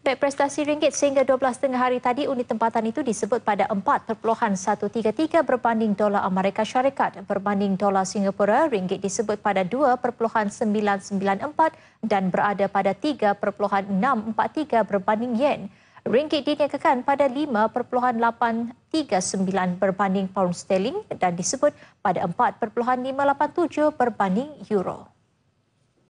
Baik prestasi ringgit sehingga 12 tengah hari tadi unit tempatan itu disebut pada 4.133 berbanding dolar Amerika Syarikat berbanding dolar Singapura ringgit disebut pada 2.994 dan berada pada 3.643 berbanding yen. Ringgit dinaikkan pada 5.839 berbanding pound sterling dan disebut pada 4.587 berbanding euro.